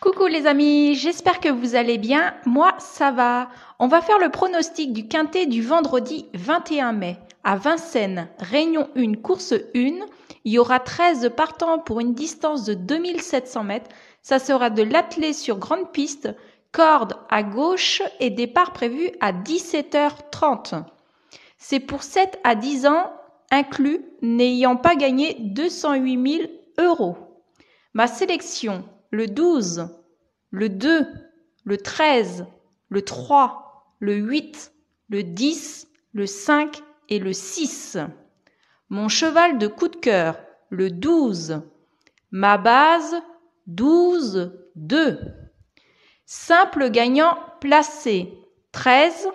Coucou les amis, j'espère que vous allez bien. Moi, ça va. On va faire le pronostic du quintet du vendredi 21 mai à Vincennes, Réunion 1, course 1. Il y aura 13 partants pour une distance de 2700 mètres. Ça sera de l'attelé sur grande piste, corde à gauche et départ prévu à 17h30. C'est pour 7 à 10 ans inclus, n'ayant pas gagné 208 000 euros. Ma sélection le 12, le 2, le 13, le 3, le 8, le 10, le 5 et le 6. Mon cheval de coup de cœur, le 12. Ma base, 12, 2. Simple gagnant placé, 13,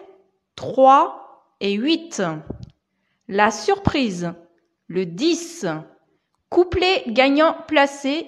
3 et 8. La surprise, le 10. Couplet gagnant placé,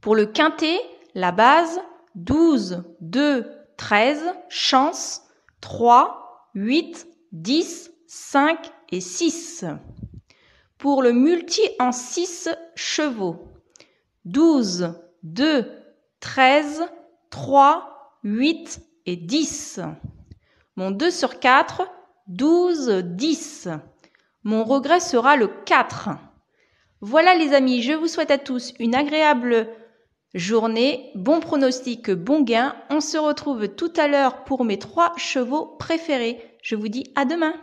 Pour le quintet, la base 12, 2, 13, chance 3, 8, 10, 5 et 6. Pour le multi en 6 chevaux, 12, 2, 13, 3, 8 et 10. Mon 2 sur 4, 12, 10. Mon regret sera le 4. Voilà les amis, je vous souhaite à tous une agréable Journée, bon pronostic, bon gain. On se retrouve tout à l'heure pour mes trois chevaux préférés. Je vous dis à demain.